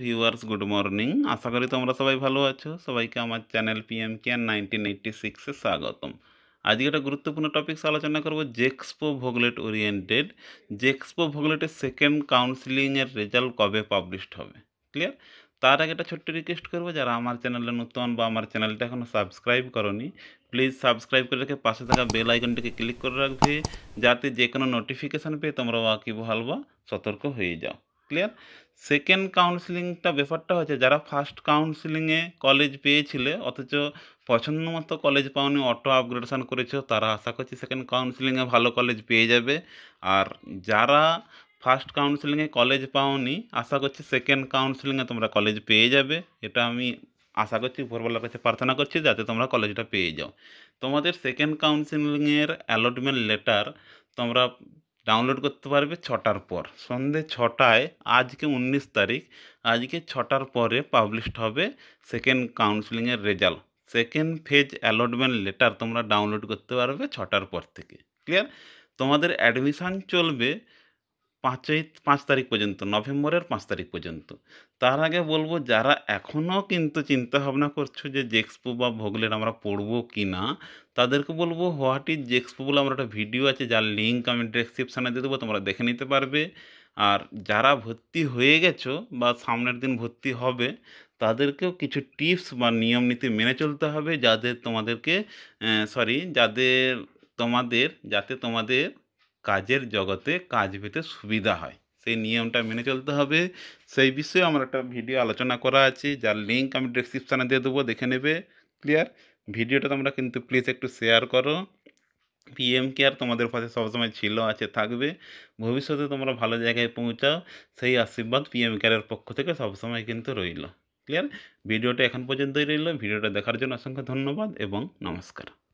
viewers good morning আশা করি তোমরা সবাই ভালো আছো সবাইকে আমার channel PM care nineteen eighty সিক্সে স্বাগতম আজকে একটা গুরুত্বপূর্ণ টপিকস আলোচনা করবো জেক্সপো ভোগলেট ওরিয়েন্টেড জেক্সপো ভোগলেটের সেকেন্ড কাউন্সিলিংয়ের রেজাল্ট কবে পাবলিশড হবে ক্লিয়ার তার আগে একটা ছোট্ট রিকোয়েস্ট করবো যারা আমার চ্যানেলে নতুন বা আমার চ্যানেলটা এখনও সাবস্ক্রাইব করনি প্লিজ সাবস্ক্রাইব করে রেখে পাশে থাকা বেল আইকনটিকে ক্লিক করে রাখবে যাতে যে কোনো নোটিফিকেশান পেয়ে তোমরা ওয়াকিবহাল বা সতর্ক হয়ে যাও ক্লিয়ার সেকেন্ড কাউন্সিলিংটা ব্যাপারটা হচ্ছে যারা ফার্স্ট কাউন্সিলিংয়ে কলেজ পেয়েছিলে অথচ পছন্দ মতো কলেজ পাওনি অটো আপগ্রেডেশন করেছো তারা আশা করছি সেকেন্ড কাউন্সিলিংয়ে ভালো কলেজ পেয়ে যাবে আর যারা ফার্স্ট কাউন্সিলিংয়ে কলেজ পাওনি আশা করছি সেকেন্ড কাউন্সিলিংয়ে তোমরা কলেজ পেয়ে যাবে এটা আমি আশা করছি উপরবেলার কাছে প্রার্থনা করছি যাতে তোমরা কলেজটা পেয়ে যাও তোমাদের সেকেন্ড কাউন্সিলিংয়ের অ্যালটমেন্ট লেটার তোমরা ডাউনলোড করতে পারবে ছটার পর সন্ধে ছটায় আজকে উনিশ তারিখ আজকে ছটার পরে পাবলিশড হবে সেকেন্ড কাউন্সিলিংয়ের result second phase allotment letter তোমরা ডাউনলোড করতে পারবে ছটার পর থেকে ক্লিয়ার তোমাদের অ্যাডমিশান চলবে পাঁচই পাঁচ তারিখ পর্যন্ত নভেম্বরের পাঁচ তারিখ পর্যন্ত তার আগে বলবো যারা এখনও কিন্তু চিন্তা ভাবনা করছো যে জেক্সপো বা ভোগলের আমরা পড়বো কি না তাদেরকে বলবো হোয়াট ইজ জেক্সপো বলে আমার একটা ভিডিও আছে যার লিঙ্ক আমি ডেসক্রিপশানে দিয়ে দেবো তোমরা দেখে নিতে পারবে আর যারা ভর্তি হয়ে গেছো বা সামনের দিন ভর্তি হবে তাদেরকেও কিছু টিপস বা নিয়ম নীতি মেনে চলতে হবে যাদের তোমাদেরকে সরি যাদের তোমাদের যাতে তোমাদের কাজের জগতে কাজ পেতে সুবিধা হয় সেই নিয়মটা মেনে চলতে হবে সেই বিষয়ে আমার একটা ভিডিও আলোচনা করা আছে যার লিঙ্ক আমি ডিসক্রিপশানে দিয়ে দেবো দেখে নেবে ক্লিয়ার ভিডিওটা তোমরা কিন্তু প্লিজ একটু শেয়ার করো পিএম কেয়ার তোমাদের পাশে সবসময় ছিল আছে থাকবে ভবিষ্যতে তোমরা ভালো জায়গায় পৌঁছাও সেই আশীর্বাদ পিএম কেয়ারের পক্ষ থেকে সবসময় কিন্তু রইল ক্লিয়ার ভিডিওটা এখন পর্যন্তই রইল ভিডিওটা দেখার জন্য অসংখ্য ধন্যবাদ এবং নমস্কার